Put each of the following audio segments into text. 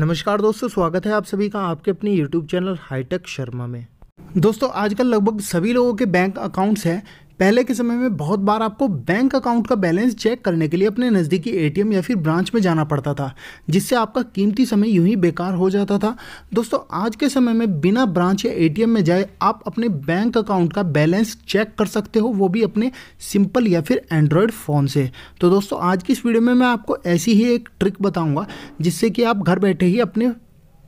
नमस्कार दोस्तों स्वागत है आप सभी का आपके अपने यूट्यूब चैनल हाईटेक शर्मा में दोस्तों आजकल लगभग सभी लोगों के बैंक अकाउंट्स हैं पहले के समय में बहुत बार आपको बैंक अकाउंट का बैलेंस चेक करने के लिए अपने नज़दीकी ए या फिर ब्रांच में जाना पड़ता था जिससे आपका कीमती समय यूं ही बेकार हो जाता था दोस्तों आज के समय में बिना ब्रांच या ए में जाए आप अपने बैंक अकाउंट का बैलेंस चेक कर सकते हो वो भी अपने सिंपल या फिर एंड्रॉयड फ़ोन से तो दोस्तों आज की इस वीडियो में मैं आपको ऐसी ही एक ट्रिक बताऊँगा जिससे कि आप घर बैठे ही अपने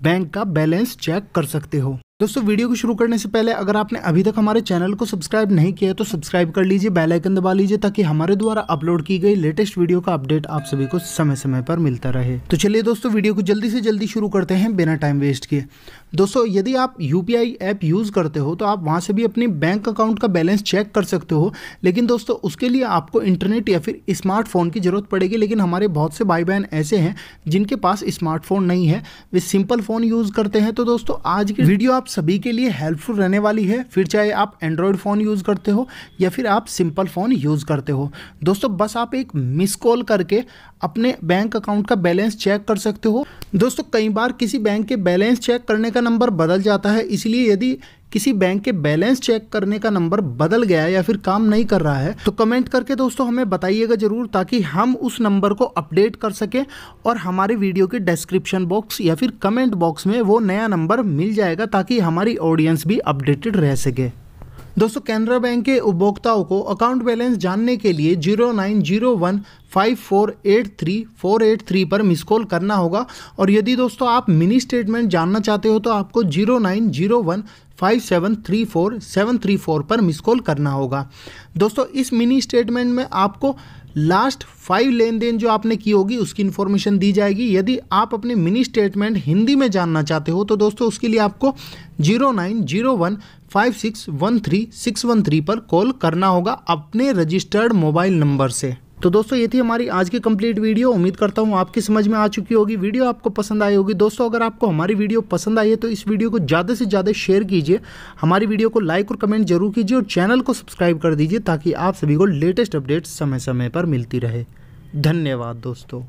बैंक का बैलेंस चेक कर सकते हो दोस्तों वीडियो को शुरू करने से पहले अगर आपने अभी तक हमारे चैनल को सब्सक्राइब नहीं किया है तो सब्सक्राइब कर लीजिए बेल आइकन दबा लीजिए ताकि हमारे द्वारा अपलोड की गई लेटेस्ट वीडियो का अपडेट आप सभी को समय समय पर मिलता रहे तो चलिए दोस्तों वीडियो को जल्दी से जल्दी शुरू करते हैं बिना टाइम वेस्ट किए दोस्तों यदि आप यू ऐप यूज़ करते हो तो आप वहाँ से भी अपने बैंक अकाउंट का बैलेंस चेक कर सकते हो लेकिन दोस्तों उसके लिए आपको इंटरनेट या फिर स्मार्टफोन की ज़रूरत पड़ेगी लेकिन हमारे बहुत से भाई बहन ऐसे हैं जिनके पास स्मार्टफोन नहीं है वे सिंपल फ़ोन यूज़ करते हैं तो दोस्तों आज की वीडियो आप सभी के लिए हेल्पफुल रहने वाली है फिर चाहे आप एंड्रॉयड फ़ोन यूज़ करते हो या फिर आप सिंपल फ़ोन यूज़ करते हो दोस्तों बस आप एक मिस कॉल करके अपने बैंक अकाउंट का बैलेंस चेक कर सकते हो दोस्तों कई बार किसी बैंक के बैलेंस चेक करने का का नंबर बदल जाता है इसलिए यदि किसी बैंक के बैलेंस चेक करने का नंबर बदल गया है या फिर काम नहीं कर रहा है तो कमेंट करके दोस्तों हमें बताइएगा ज़रूर ताकि हम उस नंबर को अपडेट कर सकें और हमारे वीडियो के डिस्क्रिप्शन बॉक्स या फिर कमेंट बॉक्स में वो नया नंबर मिल जाएगा ताकि हमारी ऑडियंस भी अपडेटेड रह सके दोस्तों कैनरा बैंक के उपभोक्ताओं को अकाउंट बैलेंस जानने के लिए zero nine zero one five four eight three four eight three पर मिस कॉल करना होगा और यदि दोस्तों आप मिनी स्टेटमेंट जानना चाहते हो तो आपको zero nine zero one five seven three four seven three four पर मिस कॉल करना होगा दोस्तों इस मिनी स्टेटमेंट में आपको लास्ट फाइव लेन देन जो आपने की होगी उसकी इन्फॉर्मेशन दी जाएगी यदि आप अपने मिनी स्टेटमेंट हिंदी में जानना चाहते हो तो दोस्तों उसके लिए आपको zero nine zero one five six one three six one three पर कॉल करना होगा अपने रजिस्टर्ड मोबाइल नंबर से तो दोस्तों ये थी हमारी आज की कंप्लीट वीडियो उम्मीद करता हूँ आपकी समझ में आ चुकी होगी वीडियो आपको पसंद आई होगी दोस्तों अगर आपको हमारी वीडियो पसंद आई है तो इस वीडियो को ज़्यादा से ज़्यादा शेयर कीजिए हमारी वीडियो को लाइक और कमेंट जरूर कीजिए और चैनल को सब्सक्राइब कर दीजिए ताकि आप सभी को लेटेस्ट अपडेट्स समय समय पर मिलती रहे धन्यवाद दोस्तों